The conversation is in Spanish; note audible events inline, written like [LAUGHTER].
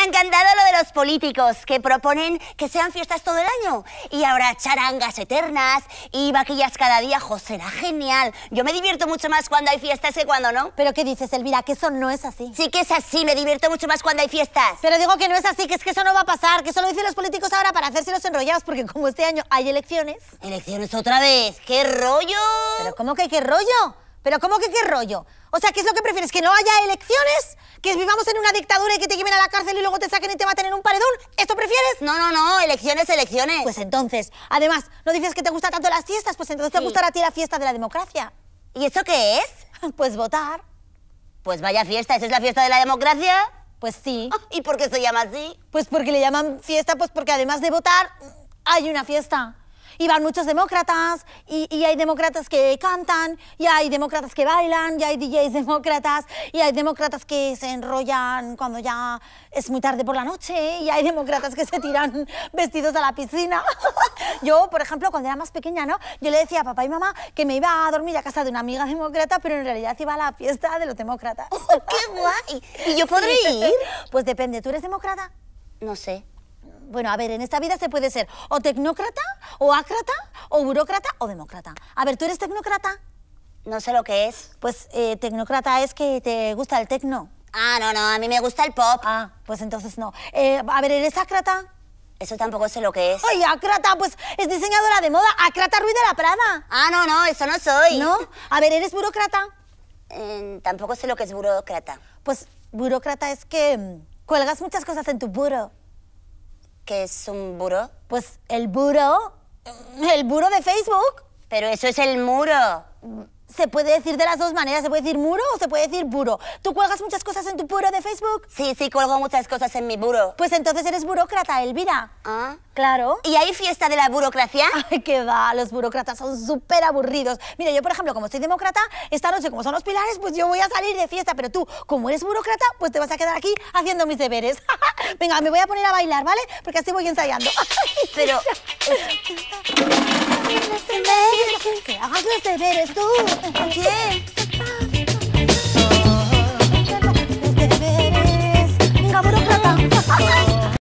me ha encantado lo de los políticos que proponen que sean fiestas todo el año. Y ahora charangas eternas y vaquillas cada día. José, era genial. Yo me divierto mucho más cuando hay fiestas que cuando no. ¿Pero qué dices, Elvira? Que eso no es así. Sí que es así. Me divierto mucho más cuando hay fiestas. Pero digo que no es así, que es que eso no va a pasar. Que eso lo dicen los políticos ahora para hacerse los enrollados porque como este año hay elecciones... ¿Elecciones otra vez? ¡Qué rollo! ¿Pero cómo que qué rollo? Pero ¿cómo que qué rollo? O sea, ¿qué es lo que prefieres? ¿Que no haya elecciones? ¿Que vivamos en una dictadura y que te lleven a la cárcel y luego te saquen y te maten en un paredón? ¿Esto prefieres? No, no, no, elecciones, elecciones. Pues entonces, además, no dices que te gustan tanto las fiestas, pues entonces te gustará a ti la fiesta de la democracia. ¿Y eso qué es? [LAUGHS] Pues votar. Pues vaya fiesta, ¿esa es la fiesta de la democracia? Pues sí. [LAUGHS] ¿Y por qué se llama así? Pues porque le llaman fiesta, pues porque además de votar, hay una fiesta y muchos demócratas, y, hay demócratas que cantan, y hay demócratas que bailan, y hay DJs [LAUGHS] demócratas, y hay demócratas que se enrollan cuando ya es muy tarde por la noche, y hay demócratas que se tiran [LAUGHS] vestidos a la piscina. [LAUGHS] yo, por ejemplo, cuando era más pequeña, ¿no? Yo le decía a papá y mamá que me iba a dormir a casa de una amiga demócrata, pero en realidad iba a la fiesta de los demócratas. ¡Qué guay! ¿Y yo podré ir? Pues depende, ¿tú eres demócrata? No sé bueno, a ver, en esta vida se puede ser o tecnócrata, o ácrata, o burócrata, o demócrata. A ver, ¿tú eres tecnócrata? No sé lo que es. Pues eh, tecnócrata es que te gusta el tecno. Ah, no, no, a mí me gusta el pop. Ah, pues entonces no. Eh, a ver, ¿eres ácrata? Eso tampoco sé lo que es. Ay, ácrata! pues es diseñadora de moda. Acrata Ruida la Prada. Ah, no, no, eso no soy. ¿No? A ver, ¿eres burócrata? Eh, tampoco sé lo que es burócrata. Pues burócrata es que mm, cuelgas muchas cosas en tu buro qué es un buro? Pues el buro... el buro de Facebook. Pero eso es el muro. Se puede decir de las dos maneras, se puede decir muro o se puede decir buro. ¿Tú cuelgas muchas cosas en tu buro de Facebook? Sí, sí, cuelgo muchas cosas en mi buro. Pues entonces eres burócrata, Elvira. Ah. Claro. ¿Y hay fiesta de la burocracia? [LAUGHS] Ay, qué va, los burócratas son súper aburridos. Mira, yo por ejemplo, como soy demócrata, esta noche como son los pilares, pues yo voy a salir de fiesta, pero tú, como eres burócrata, pues te vas a quedar aquí haciendo mis deberes. [LAUGHS] Venga, me voy a poner a bailar, ¿vale? Porque así voy ensayando. Pero... ¡Que hagas los deberes tú? ¿Quién?